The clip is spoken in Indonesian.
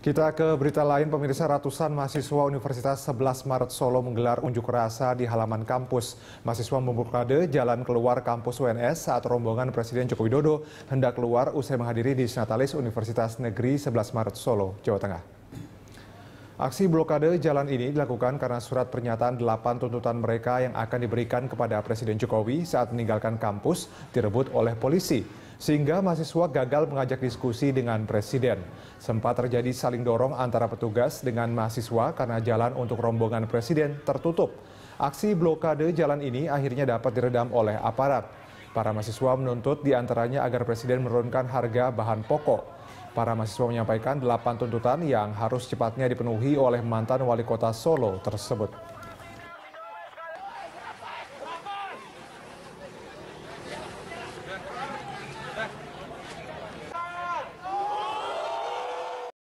Kita ke berita lain, pemirsa ratusan mahasiswa Universitas 11 Maret Solo menggelar unjuk rasa di halaman kampus. Mahasiswa memblokade jalan keluar kampus UNS saat rombongan Presiden Joko Widodo hendak keluar usai menghadiri di Senatalis Universitas Negeri 11 Maret Solo, Jawa Tengah. Aksi blokade jalan ini dilakukan karena surat pernyataan delapan tuntutan mereka yang akan diberikan kepada Presiden Jokowi saat meninggalkan kampus direbut oleh polisi sehingga mahasiswa gagal mengajak diskusi dengan presiden. Sempat terjadi saling dorong antara petugas dengan mahasiswa karena jalan untuk rombongan presiden tertutup. Aksi blokade jalan ini akhirnya dapat diredam oleh aparat. Para mahasiswa menuntut diantaranya agar presiden menurunkan harga bahan pokok. Para mahasiswa menyampaikan delapan tuntutan yang harus cepatnya dipenuhi oleh mantan wali kota Solo tersebut.